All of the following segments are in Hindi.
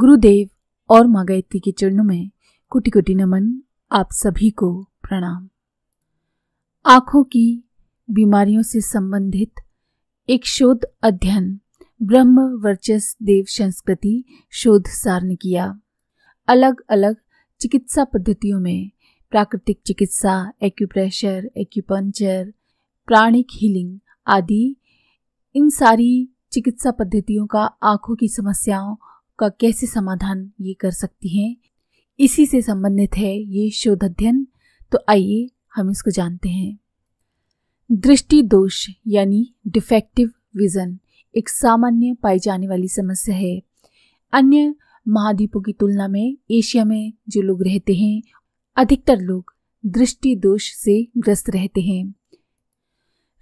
गुरुदेव और माँ गायत्री के चरणों में कुटी कुटी नमन आप सभी को प्रणाम आँखों की बीमारियों से संबंधित एक शोध अध्ययन ब्रह्म वर्चस देव संस्कृति शोध सार ने किया अलग अलग चिकित्सा पद्धतियों में प्राकृतिक चिकित्सा एक्यूप्रेशर एक्यूपंचर प्राणिक हीलिंग आदि इन सारी चिकित्सा पद्धतियों का आँखों की समस्याओं का कैसे समाधान ये कर सकती हैं इसी से संबंधित है ये शोध अध्ययन तो आइए हम इसको जानते हैं दृष्टि दोष यानी डिफेक्टिव विज़न एक सामान्य पाई जाने वाली समस्या है अन्य महाद्वीपों की तुलना में एशिया में जो लोग रहते हैं अधिकतर लोग दृष्टि दोष से ग्रस्त रहते हैं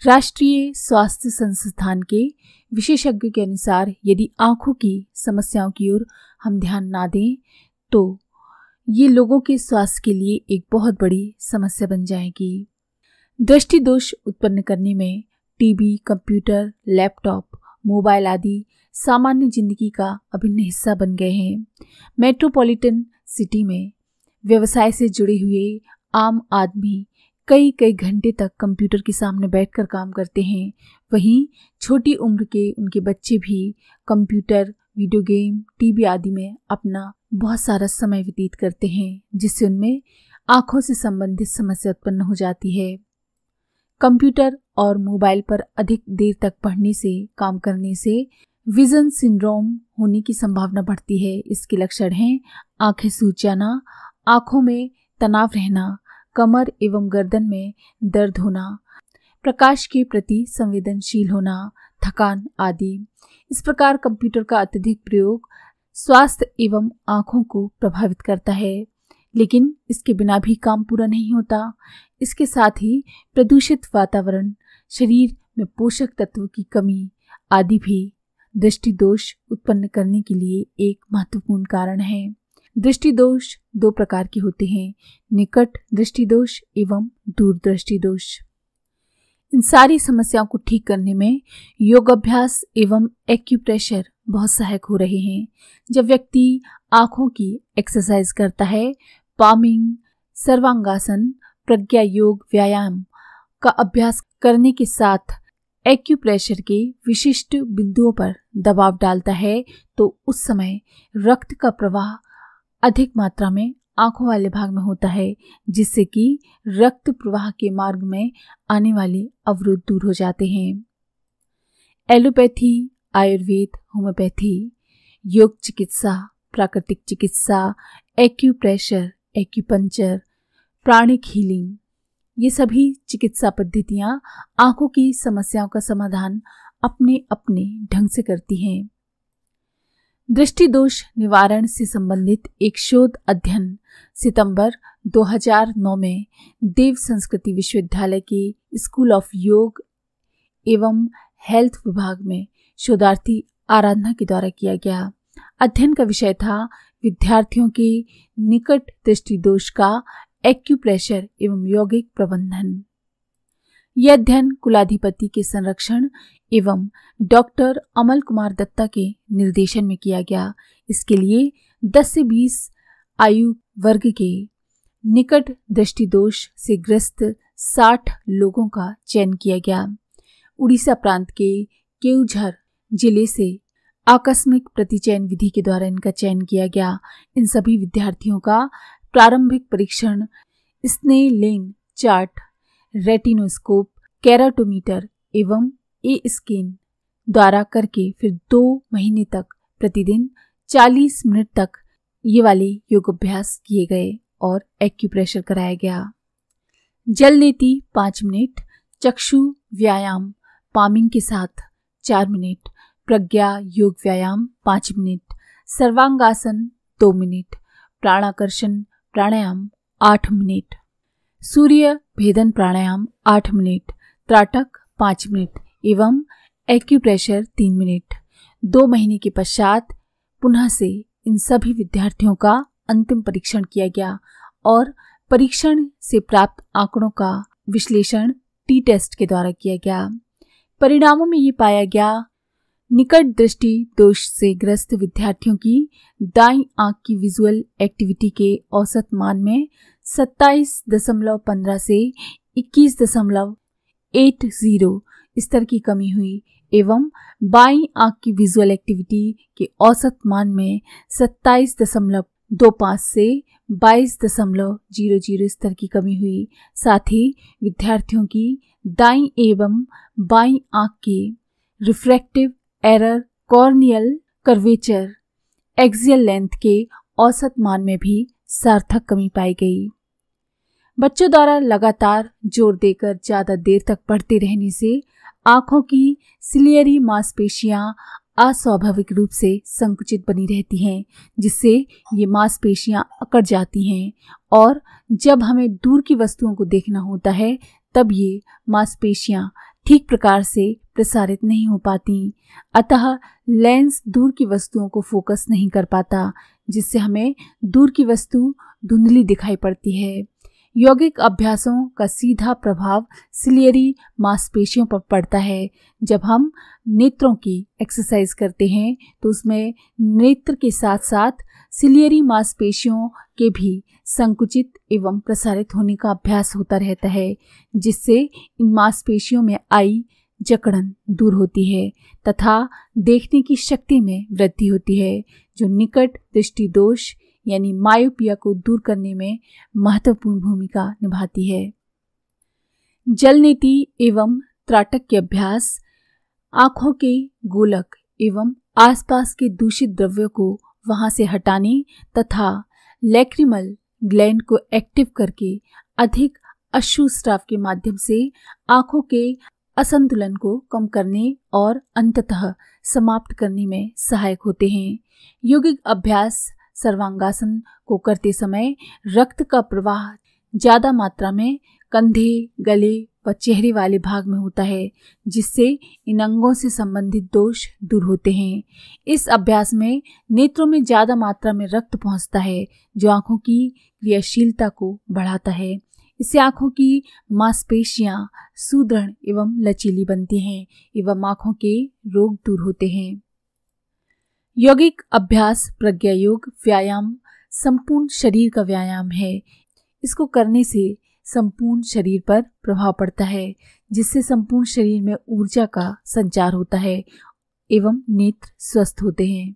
राष्ट्रीय स्वास्थ्य संस्थान के विशेषज्ञ के अनुसार यदि आंखों की समस्याओं की ओर हम ध्यान ना दें तो ये लोगों के स्वास्थ्य के लिए एक बहुत बड़ी समस्या बन जाएगी दृष्टि दोष उत्पन्न करने में टीवी कंप्यूटर लैपटॉप मोबाइल आदि सामान्य जिंदगी का अभिन्न हिस्सा बन गए हैं मेट्रोपॉलिटन सिटी में व्यवसाय से जुड़े हुए आम आदमी कई कई घंटे तक कंप्यूटर के सामने बैठकर काम करते हैं वहीं छोटी उम्र के उनके बच्चे भी कंप्यूटर वीडियो गेम टीवी आदि में अपना बहुत सारा समय व्यतीत करते हैं जिससे उनमें आँखों से संबंधित समस्या उत्पन्न हो जाती है कंप्यूटर और मोबाइल पर अधिक देर तक पढ़ने से काम करने से विजन सिंड्रोम होने की संभावना बढ़ती है इसके लक्षण हैं आंखें सूच जाना आंखों में तनाव रहना कमर एवं गर्दन में दर्द होना प्रकाश के प्रति संवेदनशील होना थकान आदि इस प्रकार कंप्यूटर का अत्यधिक प्रयोग स्वास्थ्य एवं आँखों को प्रभावित करता है लेकिन इसके बिना भी काम पूरा नहीं होता इसके साथ ही प्रदूषित वातावरण शरीर में पोषक तत्व की कमी आदि भी दृष्टि दोष उत्पन्न करने के लिए एक महत्वपूर्ण कारण है दृष्टि दोष दो प्रकार के होते हैं निकट दृष्टि दोष एवं दूर दोष इन सारी समस्याओं को ठीक करने में योग अभ्यास एवं एक्यूप्रेशर बहुत सहायक हो रहे हैं जब व्यक्ति आँखों की एक्सरसाइज करता है पामिंग सर्वांगासन प्रज्ञा योग व्यायाम का अभ्यास करने के साथ एक्यूप्रेशर के विशिष्ट बिंदुओं पर दबाव डालता है तो उस समय रक्त का प्रवाह अधिक मात्रा में आंखों वाले भाग में होता है जिससे कि रक्त प्रवाह के मार्ग में आने वाले अवरोध दूर हो जाते हैं एलोपैथी आयुर्वेद होम्योपैथी योग चिकित्सा प्राकृतिक चिकित्सा एक्यूप्रेशर एक्यूपंचर प्राणिक हीलिंग ये सभी चिकित्सा पद्धतियाँ आंखों की समस्याओं का समाधान अपने अपने ढंग से करती हैं दृष्टिदोष निवारण से संबंधित एक शोध अध्ययन सितंबर 2009 में देव संस्कृति विश्वविद्यालय के स्कूल ऑफ योग एवं हेल्थ विभाग में शोधार्थी आराधना के द्वारा किया गया अध्ययन का विषय था विद्यार्थियों के निकट दृष्टिदोष का एक्यूप्रेशर एवं यौगिक प्रबंधन यह अध्ययन कुलाधिपति के संरक्षण एवं डॉक्टर अमल कुमार दत्ता के निर्देशन में किया गया इसके लिए 10 से 20 आयु वर्ग के निकट दृष्टिदोष से ग्रस्त 60 लोगों का चयन किया गया उड़ीसा प्रांत के केवझर जिले से आकस्मिक प्रतिचयन विधि के द्वारा इनका चयन किया गया इन सभी विद्यार्थियों का प्रारंभिक परीक्षण स्नेलिंग लेन चार्ट रेटिनोस्कोप कैराटोमीटर एवं ए स्कैन द्वारा करके फिर दो महीने तक प्रतिदिन 40 मिनट तक ये वाले योग अभ्यास किए गए और एक्यूप्रेशर कराया गया जल नीति पाँच मिनट चक्षु व्यायाम पामिंग के साथ चार मिनट प्रज्ञा योग व्यायाम पाँच मिनट सर्वांगासन दो मिनट प्राणाकर्षण प्राणायाम आठ मिनट सूर्य भेदन प्राणायाम आठ मिनट त्राटक पाँच मिनट एवं एक्यूप्रेशर तीन मिनट दो महीने के पश्चात पुनः से इन सभी विद्यार्थियों का अंतिम परीक्षण किया गया और परीक्षण से प्राप्त आंकड़ों का विश्लेषण टी टेस्ट के द्वारा किया गया परिणामों में ये पाया गया निकट दृष्टि दोष से ग्रस्त विद्यार्थियों की दाई आंख की विजुअल एक्टिविटी के औसत मान में 27.15 से दशमलव एट जीरो स्तर की कमी हुई एवं बाई आंख की विजुअल एक्टिविटी के औसत मान में सत्ताईस दशमलव दो पाँच से बाईस दशमलव जीरो जीरो स्तर की कमी हुई साथ ही विद्यार्थियों की दाई एवं बाई आंख के refractive error corneal curvature axial length के औसत मान में भी सार्थक कमी पाई गई बच्चों द्वारा लगातार जोर देकर ज़्यादा देर तक पढ़ते रहने से आँखों की सिलियरी मांसपेशियाँ अस्वाभाविक रूप से संकुचित बनी रहती हैं जिससे ये मांसपेशियाँ अकड़ जाती हैं और जब हमें दूर की वस्तुओं को देखना होता है तब ये मांसपेशियाँ ठीक प्रकार से प्रसारित नहीं हो पाती अतः लेंस दूर की वस्तुओं को फोकस नहीं कर पाता जिससे हमें दूर की वस्तु धुंधली दिखाई पड़ती है यौगिक अभ्यासों का सीधा प्रभाव सिलियरी मांसपेशियों पर पड़ता है जब हम नेत्रों की एक्सरसाइज करते हैं तो उसमें नेत्र के साथ साथ सिलियरी मांसपेशियों के भी संकुचित एवं प्रसारित होने का अभ्यास होता रहता है जिससे इन मांसपेशियों में आई जकड़न दूर होती है तथा देखने की शक्ति में वृद्धि होती है जो निकट दृष्टि दोष यानी मायोपिया को दूर करने में महत्वपूर्ण भूमिका निभाती है जल नीति एवं त्राटक के अभ्यास आँखों के गोलक एवं आसपास के दूषित द्रव्यों को वहां से हटाने तथा लेक्रिमल ग्लैंड को एक्टिव करके अधिक अश्रु स्राव के माध्यम से आंखों के असंतुलन को कम करने और अंततः समाप्त करने में सहायक होते हैं योगिक अभ्यास सर्वांगासन को करते समय रक्त का प्रवाह ज़्यादा मात्रा में कंधे गले व चेहरे वाले भाग में होता है जिससे इन अंगों से संबंधित दोष दूर होते हैं इस अभ्यास में नेत्रों में ज़्यादा मात्रा में रक्त पहुंचता है जो आँखों की क्रियाशीलता को बढ़ाता है इससे आँखों की मांसपेशियाँ सुदृढ़ एवं लचीली बनती हैं एवं आँखों के रोग दूर होते हैं यौगिक अभ्यास प्रज्ञा योग व्यायाम संपूर्ण शरीर का व्यायाम है इसको करने से संपूर्ण शरीर पर प्रभाव पड़ता है जिससे संपूर्ण शरीर में ऊर्जा का संचार होता है एवं नेत्र स्वस्थ होते हैं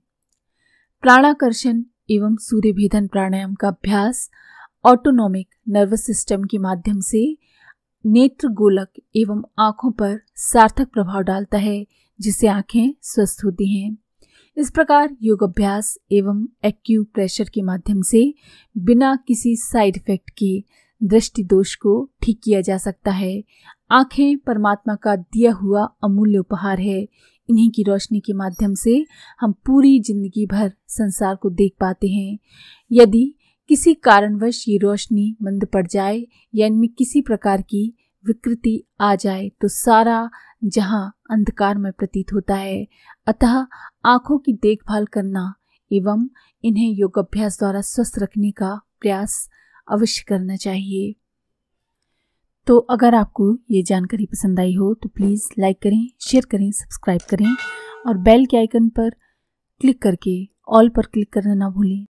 प्राणाकर्षण एवं सूर्य भेदन प्राणायाम का अभ्यास ऑटोनॉमिक नर्वस सिस्टम के माध्यम से नेत्र गोलक एवं आँखों पर सार्थक प्रभाव डालता है जिससे आँखें स्वस्थ होती हैं इस प्रकार योग अभ्यास एवं एक्यू प्रेशर के माध्यम से बिना किसी साइड इफेक्ट के दृष्टि दोष को ठीक किया जा सकता है आंखें परमात्मा का दिया हुआ अमूल्य उपहार है इन्हीं की रोशनी के माध्यम से हम पूरी जिंदगी भर संसार को देख पाते हैं यदि किसी कारणवश ये रोशनी मंद पड़ जाए या इनमें किसी प्रकार की विकृति आ जाए तो सारा जहाँ अंधकार में प्रतीत होता है अतः आँखों की देखभाल करना एवं इन्हें योगाभ्यास द्वारा स्वस्थ रखने का प्रयास अवश्य करना चाहिए तो अगर आपको ये जानकारी पसंद आई हो तो प्लीज़ लाइक करें शेयर करें सब्सक्राइब करें और बेल के आइकन पर क्लिक करके ऑल पर क्लिक करना ना भूलें